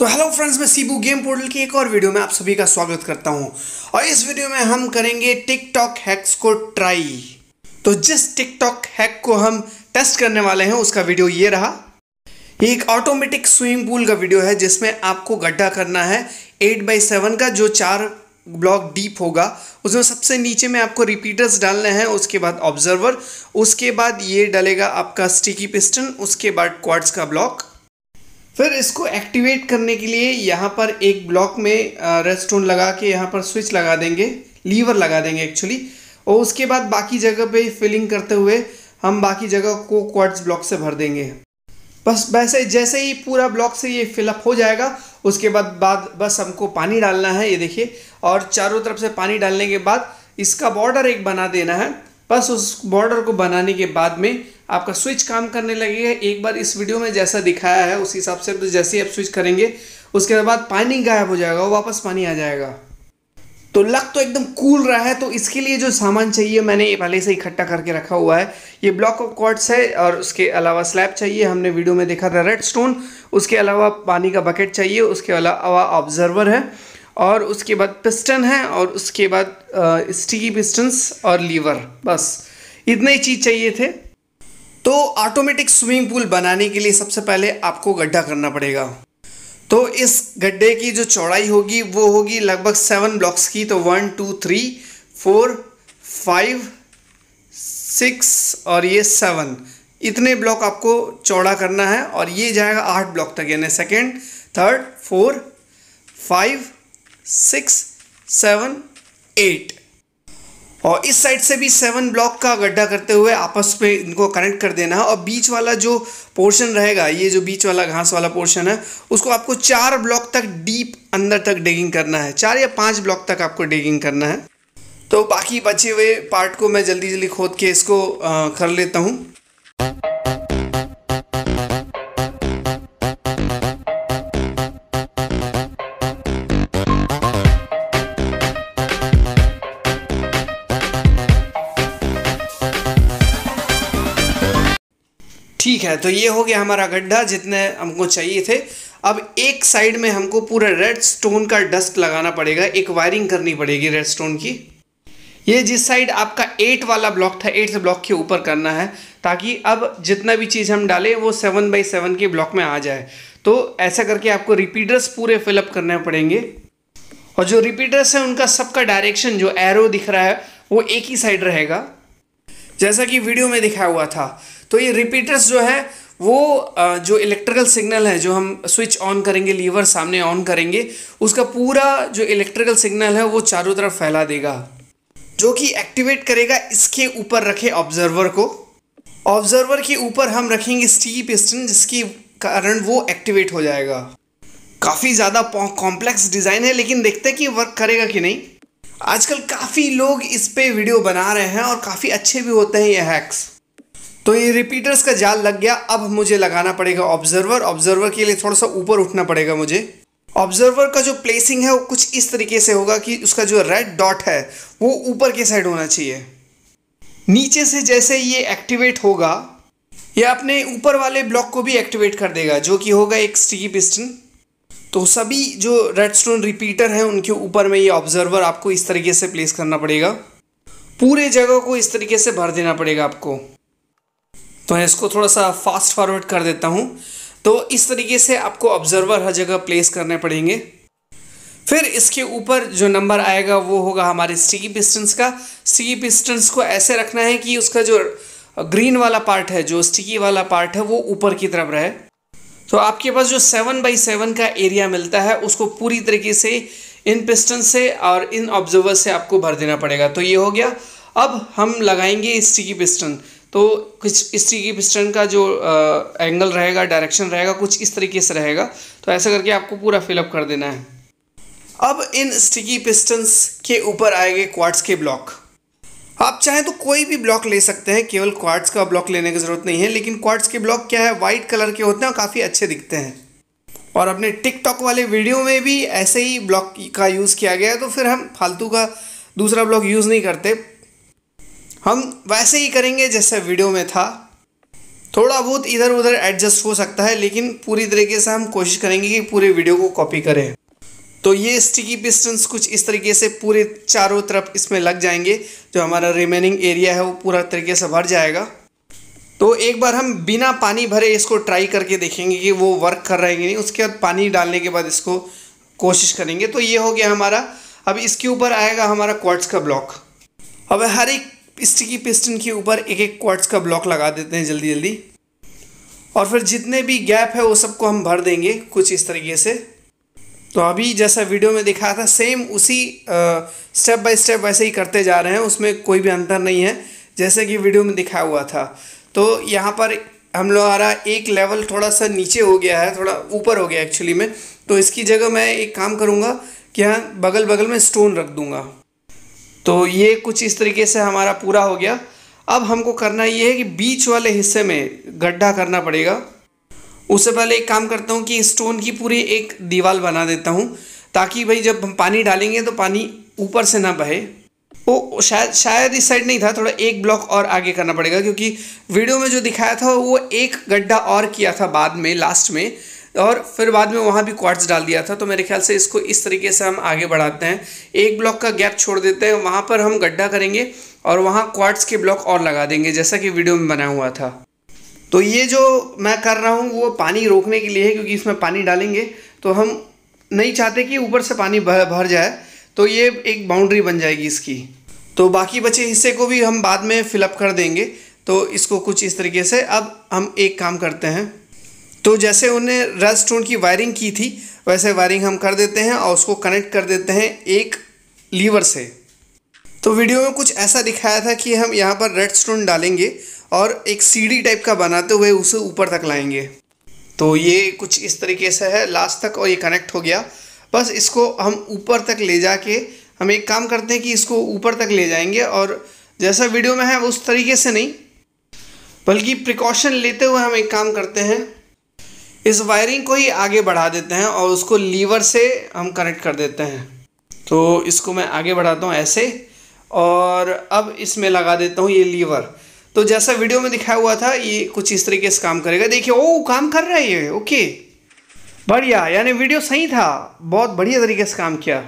तो hello friends मैं सीबू गेम पोर्टल की एक और वीडियो में आप सभी का स्वागत करता हूं और इस वीडियो में हम करेंगे टिकटॉक हैक्स को ट्राई तो जिस टिकटॉक हैक को हम टेस्ट करने वाले हैं उसका वीडियो ये रहा ये एक ऑटोमेटिक स्विमिंग पूल का वीडियो है जिसमें आपको गड्ढा करना है एट बाई सेवन का जो चार ब्लॉक डीप होगा उसमें सबसे नीचे में आपको रिपीटर्स डालने हैं उसके बाद ऑब्जर्वर उसके बाद ये डालेगा आपका स्टिकी पिस्टन उसके बाद क्वार्ट्स का ब्लॉक फिर इसको एक्टिवेट करने के लिए यहाँ पर एक ब्लॉक में रेस्टोन uh, लगा के यहाँ पर स्विच लगा देंगे लीवर लगा देंगे एक्चुअली और उसके बाद बाकी जगह पे फिलिंग करते हुए हम बाकी जगह को क्वार्ट्स ब्लॉक से भर देंगे बस वैसे जैसे ही पूरा ब्लॉक से ये फिलअप हो जाएगा उसके बाद बाद बस हमको पानी डालना है ये देखिए और चारों तरफ से पानी डालने के बाद इसका बॉर्डर एक बना देना है बस उस बॉर्डर को बनाने के बाद में आपका स्विच काम करने लगेगा एक बार इस वीडियो में जैसा दिखाया है उस हिसाब से तो जैसे ही आप स्विच करेंगे उसके बाद पानी गायब हो जाएगा वापस पानी आ जाएगा तो लक तो एकदम कूल रहा है तो इसके लिए जो सामान चाहिए मैंने ये पहले से इकट्ठा करके रखा हुआ है ये ब्लॉक ऑफ कॉर्ड्स है और उसके अलावा स्लैब चाहिए हमने वीडियो में देखा था रेड स्टोन उसके अलावा पानी का बकेट चाहिए उसके अलावा ऑब्जर्वर है और उसके बाद पिस्टन है और उसके बाद स्टिकी पिस्टन्स और लीवर बस इतने ही चीज़ चाहिए थे तो ऑटोमेटिक स्विमिंग पूल बनाने के लिए सबसे पहले आपको गड्ढा करना पड़ेगा तो इस गड्ढे की जो चौड़ाई होगी वो होगी लगभग सेवन ब्लॉक्स की तो one two three four five six और ये सेवन इतने ब्लॉक आपको चौड़ा करना है और ये जाएगा आठ ब्लॉक तक यानी second third four five six seven eight और इस साइड से भी सेवन ब्लॉक का गड्ढा करते हुए आपस में इनको कनेक्ट कर देना है और बीच वाला जो पोर्शन रहेगा ये जो बीच वाला घास वाला पोर्शन है उसको आपको चार ब्लॉक तक डीप अंदर तक डिगिंग करना है चार या पांच ब्लॉक तक आपको डिगिंग करना है तो बाकी बचे हुए पार्ट को मैं जल्दी जल्दी खोद के इसको आ, कर लेता हूँ ठीक है तो ये हो गया हमारा गड्ढा जितने हमको चाहिए थे अब एक साइड में हमको पूरा रेड स्टोन का डस्ट लगाना पड़ेगा एक वायरिंग करनी पड़ेगी रेड स्टोन की ये जिस साइड आपका एट वाला ब्लॉक था एट ब्लॉक के ऊपर करना है ताकि अब जितना भी चीज़ हम डालें वो सेवन बाई सेवन के ब्लॉक में आ जाए तो ऐसा करके आपको रिपीटर्स पूरे फिलअप करने पड़ेंगे और जो रिपीटर्स हैं उनका सबका डायरेक्शन जो एरो दिख रहा है वो एक ही साइड रहेगा जैसा कि वीडियो में दिखाया हुआ था तो ये रिपीटर्स जो है वो जो इलेक्ट्रिकल सिग्नल है जो हम स्विच ऑन करेंगे लीवर सामने ऑन करेंगे उसका पूरा जो इलेक्ट्रिकल सिग्नल है वो चारों तरफ फैला देगा जो कि एक्टिवेट करेगा इसके ऊपर रखे ऑब्जर्वर को ऑब्जर्वर के ऊपर हम रखेंगे स्टी पिस्टन जिसके कारण वो एक्टिवेट हो जाएगा काफ़ी ज़्यादा कॉम्प्लेक्स डिज़ाइन है लेकिन देखते हैं कि वर्क करेगा कि नहीं आजकल काफ़ी लोग इस पे वीडियो बना रहे हैं और काफ़ी अच्छे भी होते हैं ये हैक्स तो ये रिपीटर्स का जाल लग गया अब मुझे लगाना पड़ेगा ऑब्जर्वर ऑब्जर्वर के लिए थोड़ा सा ऊपर उठना पड़ेगा मुझे ऑब्जर्वर का जो प्लेसिंग है वो कुछ इस तरीके से होगा कि उसका जो रेड डॉट है वो ऊपर के साइड होना चाहिए नीचे से जैसे ये एक्टिवेट होगा ये अपने ऊपर वाले ब्लॉक को भी एक्टिवेट कर देगा जो कि होगा एक स्टिकी पिस्टन तो सभी जो रेडस्टोन रिपीटर हैं उनके ऊपर में ये ऑब्जर्वर आपको इस तरीके से प्लेस करना पड़ेगा पूरे जगह को इस तरीके से भर देना पड़ेगा आपको तो मैं इसको थोड़ा सा फास्ट फॉरवर्ड कर देता हूँ तो इस तरीके से आपको ऑब्जर्वर हर जगह प्लेस करने पड़ेंगे फिर इसके ऊपर जो नंबर आएगा वो होगा हमारे स्टिकी पिस्टन्स का स्टिकी पिस्टन्स को ऐसे रखना है कि उसका जो ग्रीन वाला पार्ट है जो स्टिकी वाला पार्ट है वो ऊपर की तरफ रहे तो आपके पास जो सेवन बाई सेवन का एरिया मिलता है उसको पूरी तरीके से इन पिस्टन से और इन ऑब्जर्वर से आपको भर देना पड़ेगा तो ये हो गया अब हम लगाएंगे स्टिकी पिस्टन तो कुछ इस की पिस्टन का जो आ, एंगल रहेगा डायरेक्शन रहेगा कुछ इस तरीके से रहेगा तो ऐसा करके आपको पूरा फिलअप कर देना है अब इन स्टिकी पिस्टन्स के ऊपर आएंगे क्वार्ट्स के ब्लॉक आप चाहें तो कोई भी ब्लॉक ले सकते हैं केवल क्वार्ट्स का ब्लॉक लेने की ज़रूरत नहीं है लेकिन क्वार्ट्स के ब्लॉक क्या है वाइट कलर के होते हैं और काफ़ी अच्छे दिखते हैं और अपने टिकटॉक वाले वीडियो में भी ऐसे ही ब्लॉक का यूज़ किया गया है तो फिर हम फालतू का दूसरा ब्लॉक यूज़ नहीं करते हम वैसे ही करेंगे जैसे वीडियो में था थोड़ा बहुत इधर उधर एडजस्ट हो सकता है लेकिन पूरी तरीके से हम कोशिश करेंगे कि पूरे वीडियो को कॉपी करें तो ये स्टिकी पिस्टन्स कुछ इस तरीके से पूरे चारों तरफ इसमें लग जाएंगे जो हमारा रिमेनिंग एरिया है वो पूरा तरीके से भर जाएगा तो एक बार हम बिना पानी भरे इसको ट्राई करके देखेंगे कि वो वर्क कर रहे हैं कि नहीं उसके बाद पानी डालने के बाद इसको कोशिश करेंगे तो ये हो गया हमारा अब इसके ऊपर आएगा हमारा क्वार्ट्स का ब्लॉक अब हर एक स्टिकी पिस्टन के ऊपर एक एक क्वार्ट्स का ब्लॉक लगा देते हैं जल्दी जल्दी और फिर जितने भी गैप है वो सबको हम भर देंगे कुछ इस तरीके से तो अभी जैसा वीडियो में दिखाया था सेम उसी स्टेप बाय स्टेप वैसे ही करते जा रहे हैं उसमें कोई भी अंतर नहीं है जैसे कि वीडियो में दिखाया हुआ था तो यहाँ पर हम लोग हमारा एक लेवल थोड़ा सा नीचे हो गया है थोड़ा ऊपर हो गया एक्चुअली में तो इसकी जगह मैं एक काम करूँगा कि यहाँ बगल बगल में स्टोन रख दूँगा तो ये कुछ इस तरीके से हमारा पूरा हो गया अब हमको करना ये है कि बीच वाले हिस्से में गड्ढा करना पड़ेगा उससे पहले एक काम करता हूँ कि स्टोन की पूरी एक दीवार बना देता हूँ ताकि भाई जब हम पानी डालेंगे तो पानी ऊपर से ना बहे वो शायद शायद इस साइड नहीं था थोड़ा एक ब्लॉक और आगे करना पड़ेगा क्योंकि वीडियो में जो दिखाया था वो एक गड्ढा और किया था बाद में लास्ट में और फिर बाद में वहाँ भी क्वार्ट्स डाल दिया था तो मेरे ख्याल से इसको इस तरीके से हम आगे बढ़ाते हैं एक ब्लॉक का गैप छोड़ देते हैं वहाँ पर हम गड्ढा करेंगे और वहाँ क्वार्ट्स के ब्लॉक और लगा देंगे जैसा कि वीडियो में बना हुआ था तो ये जो मैं कर रहा हूँ वो पानी रोकने के लिए है क्योंकि इसमें पानी डालेंगे तो हम नहीं चाहते कि ऊपर से पानी भर भर जाए तो ये एक बाउंड्री बन जाएगी इसकी तो बाकी बचे हिस्से को भी हम बाद में फिलअप कर देंगे तो इसको कुछ इस तरीके से अब हम एक काम करते हैं तो जैसे उन्हें स्टोन की वायरिंग की थी वैसे वायरिंग हम कर देते हैं और उसको कनेक्ट कर देते हैं एक लीवर से तो वीडियो में कुछ ऐसा दिखाया था कि हम यहाँ पर रेड स्टोन डालेंगे और एक सीढ़ी टाइप का बनाते हुए उसे ऊपर तक लाएंगे तो ये कुछ इस तरीके से है लास्ट तक और ये कनेक्ट हो गया बस इसको हम ऊपर तक ले जाके हम एक काम करते हैं कि इसको ऊपर तक ले जाएंगे और जैसा वीडियो में है उस तरीके से नहीं बल्कि प्रिकॉशन लेते हुए हम एक काम करते हैं इस वायरिंग को ही आगे बढ़ा देते हैं और उसको लीवर से हम कनेक्ट कर देते हैं तो इसको मैं आगे बढ़ाता हूँ ऐसे और अब इसमें लगा देता हूँ ये लीवर तो जैसा वीडियो में दिखाया हुआ था ये कुछ इस तरीके से काम करेगा देखिए ओ काम कर रहा है ये ओके बढ़िया यानी वीडियो सही था बहुत बढ़िया तरीके से काम किया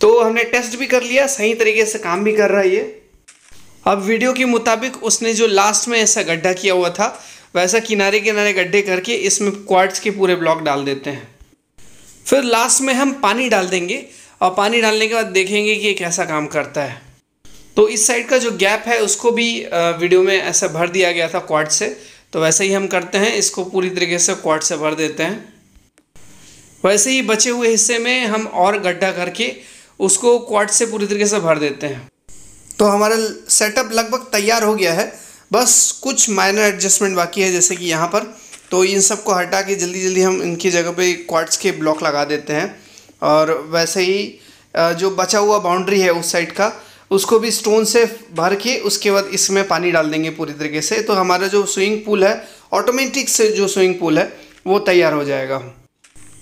तो हमने टेस्ट भी कर लिया सही तरीके से काम भी कर रहा है ये अब वीडियो के मुताबिक उसने जो लास्ट में ऐसा गड्ढा किया हुआ था वैसा किनारे किनारे गड्ढे करके इसमें क्वार्ट्स के पूरे ब्लॉक डाल देते हैं फिर लास्ट में हम पानी डाल देंगे और पानी डालने के बाद देखेंगे कि ये कैसा काम करता है तो इस साइड का जो गैप है उसको भी वीडियो में ऐसा भर दिया गया था क्वार्ट से तो वैसे ही हम करते हैं इसको पूरी तरीके से क्वार्ट से भर देते हैं वैसे ही बचे हुए हिस्से में हम और गड्ढा करके उसको क्वार्ट से पूरी तरीके से भर देते हैं तो हमारा सेटअप लगभग तैयार हो गया है बस कुछ माइनर एडजस्टमेंट बाकी है जैसे कि यहाँ पर तो इन सब को हटा के जल्दी जल्दी हम इनकी जगह पे क्वार्ट्स के ब्लॉक लगा देते हैं और वैसे ही जो बचा हुआ बाउंड्री है उस साइड का उसको भी स्टोन से भर के उसके बाद इसमें पानी डाल देंगे पूरी तरीके से तो हमारा जो स्विमिंग पूल है ऑटोमेटिक से जो स्विमिंग पूल है वो तैयार हो जाएगा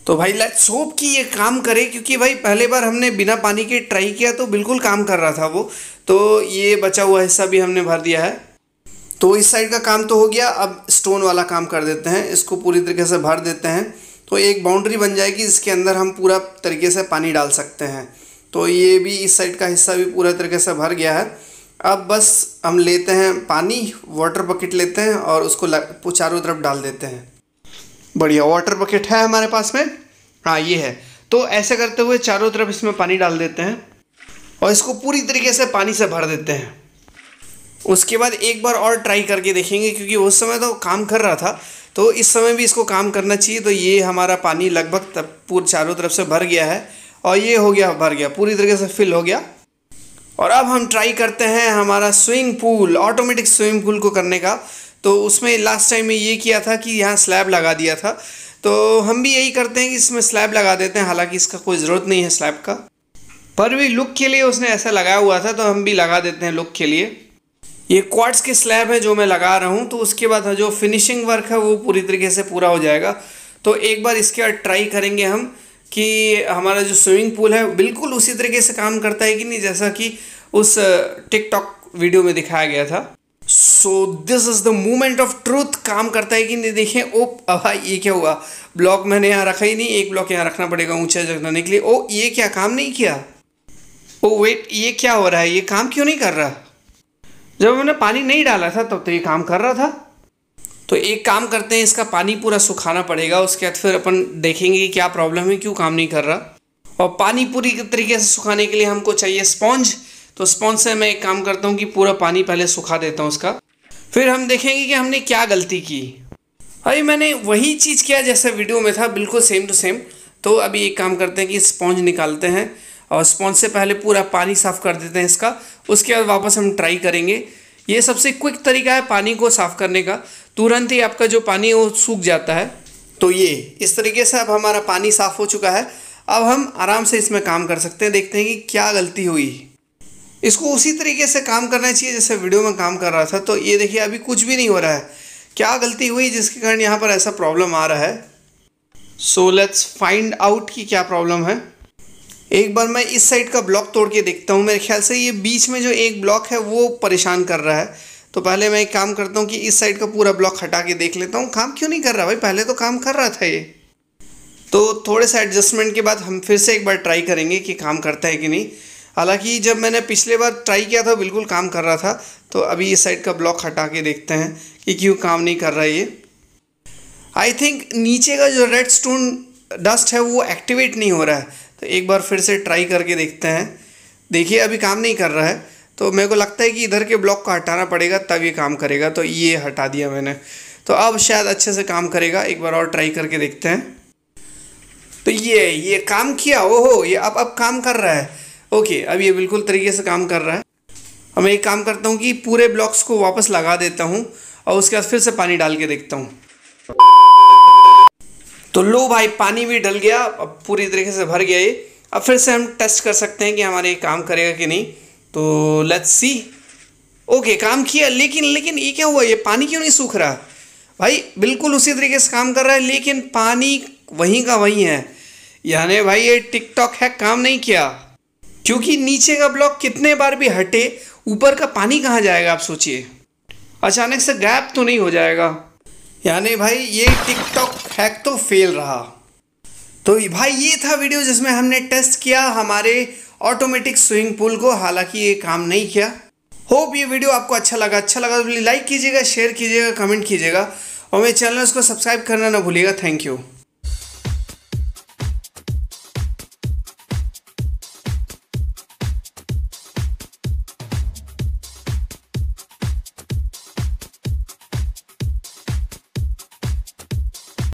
तो भाई लेट्स होप कि ये काम करे क्योंकि भाई पहले बार हमने बिना पानी के ट्राई किया तो बिल्कुल काम कर रहा था वो तो ये बचा हुआ हिस्सा भी हमने भर दिया है तो इस साइड का काम तो हो गया अब स्टोन वाला काम कर देते हैं इसको पूरी तरीके से भर देते हैं तो एक बाउंड्री बन जाएगी जिसके अंदर हम पूरा तरीके से पानी डाल सकते हैं तो ये भी इस साइड का हिस्सा भी पूरा तरीके से भर गया है अब बस हम लेते हैं पानी वाटर बकेट लेते हैं और उसको चारों तरफ डाल देते हैं बढ़िया वाटर बकेट है हमारे पास में हाँ ये है तो ऐसे करते हुए चारों तरफ इसमें पानी डाल देते हैं और इसको पूरी तरीके से पानी से भर देते हैं उसके बाद एक बार और ट्राई करके देखेंगे क्योंकि उस समय तो काम कर रहा था तो इस समय भी इसको काम करना चाहिए तो ये हमारा पानी लगभग तब पूरे चारों तरफ से भर गया है और ये हो गया भर गया पूरी तरीके से फिल हो गया और अब हम ट्राई करते हैं हमारा swimming pool automatic swimming pool को करने का तो उसमें लास्ट टाइम में ये किया था कि यहाँ स्लैब लगा दिया था तो हम भी यही करते हैं कि इसमें स्लैब लगा देते हैं हालांकि इसका कोई ज़रूरत नहीं है स्लैब का पर भी लुक के लिए उसने ऐसा लगाया हुआ था तो हम भी लगा देते हैं लुक के लिए ये क्वार्ट्स की स्लैब है जो मैं लगा रहा हूँ तो उसके बाद जो फिनिशिंग वर्क है वो पूरी तरीके से पूरा हो जाएगा तो एक बार इसके बाद ट्राई करेंगे हम कि हमारा जो स्विमिंग पूल है बिल्कुल उसी तरीके से काम करता है कि नहीं जैसा कि उस टिकटॉक वीडियो में दिखाया गया था so this is the movement of truth काम करता है कि नहीं देखें ओ भाई ये क्या हुआ ब्लॉक मैंने यहाँ रखा ही नहीं एक ब्लॉक यहाँ रखना पड़ेगा ऊंचा जगने के लिए ओ ये क्या काम नहीं किया ओ वेट ये क्या हो रहा है ये काम क्यों नहीं कर रहा जब हमने पानी नहीं डाला था तब तो, ये काम कर रहा था तो एक काम करते हैं इसका पानी पूरा सुखाना पड़ेगा उसके बाद फिर अपन देखेंगे कि क्या प्रॉब्लम है क्यों काम नहीं कर रहा और पानी पूरी तरीके से सुखाने के लिए हमको चाहिए स्पॉन्ज तो स्पॉन्ज से मैं एक काम करता हूँ कि पूरा पानी पहले सुखा देता हूँ उसका फिर हम देखेंगे कि हमने क्या गलती की अभी मैंने वही चीज़ किया जैसे वीडियो में था बिल्कुल सेम टू सेम तो अभी एक काम करते हैं कि स्पॉन्ज निकालते हैं और स्पॉन्ज से पहले पूरा पानी साफ़ कर देते हैं इसका उसके बाद वापस हम ट्राई करेंगे ये सबसे क्विक तरीका है पानी को साफ़ करने का तुरंत ही आपका जो पानी है वो सूख जाता है तो ये इस तरीके से अब हमारा पानी साफ़ हो चुका है अब हम आराम से इसमें काम कर सकते हैं देखते हैं कि क्या गलती हुई इसको उसी तरीके से काम करना चाहिए जैसे वीडियो में काम कर रहा था तो ये देखिए अभी कुछ भी नहीं हो रहा है क्या गलती हुई जिसके कारण यहाँ पर ऐसा प्रॉब्लम आ रहा है सो लेट्स फाइंड आउट कि क्या प्रॉब्लम है एक बार मैं इस साइड का ब्लॉक तोड़ के देखता हूँ मेरे ख्याल से ये बीच में जो एक ब्लॉक है वो परेशान कर रहा है तो पहले मैं एक काम करता हूँ कि इस साइड का पूरा ब्लॉक हटा के देख लेता हूँ काम क्यों नहीं कर रहा भाई पहले तो काम कर रहा था ये तो थोड़े से एडजस्टमेंट के बाद हम फिर से एक बार ट्राई करेंगे कि काम करता है कि नहीं हालांकि जब मैंने पिछले बार ट्राई किया था बिल्कुल काम कर रहा था तो अभी इस साइड का ब्लॉक हटा के देखते हैं कि क्यों काम नहीं कर रहा ये आई थिंक नीचे का जो रेड स्टोन डस्ट है वो एक्टिवेट नहीं हो रहा है तो एक बार फिर से ट्राई करके देखते हैं देखिए अभी काम नहीं कर रहा है तो मेरे को लगता है कि इधर के ब्लॉक को हटाना पड़ेगा तब ये काम करेगा तो ये हटा दिया मैंने तो अब शायद अच्छे से काम करेगा एक बार और ट्राई करके देखते हैं तो ये ये काम किया ओहो ये अब अब काम कर रहा है ओके अब ये बिल्कुल तरीके से काम कर रहा है अब मैं एक काम करता हूँ कि पूरे ब्लॉक्स को वापस लगा देता हूँ और उसके बाद फिर से पानी डाल के देखता हूँ तो लो भाई पानी भी डल गया अब पूरी तरीके से भर गया ये अब फिर से हम टेस्ट कर सकते हैं कि हमारे काम करेगा कि नहीं तो लेट्स सी ओके काम किया लेकिन लेकिन ये क्या हुआ ये पानी क्यों नहीं सूख रहा भाई बिल्कुल उसी तरीके से काम कर रहा है लेकिन पानी वहीं का वहीं है यानी भाई ये टिकटॉक हैक काम नहीं किया क्योंकि नीचे का ब्लॉक कितने बार भी हटे ऊपर का पानी कहाँ जाएगा आप सोचिए अचानक से गैप तो नहीं हो जाएगा यानी भाई ये टिकटॉक हैक तो फेल रहा तो भाई ये था वीडियो जिसमें हमने टेस्ट किया हमारे ऑटोमेटिक स्विमिंग पूल को हालांकि ये काम नहीं किया होप ये वीडियो आपको अच्छा लगा अच्छा लगा तो लाइक कीजिएगा शेयर कीजिएगा कमेंट कीजिएगा और मेरे चैनल उसको सब्सक्राइब करना ना भूलिएगा थैंक यू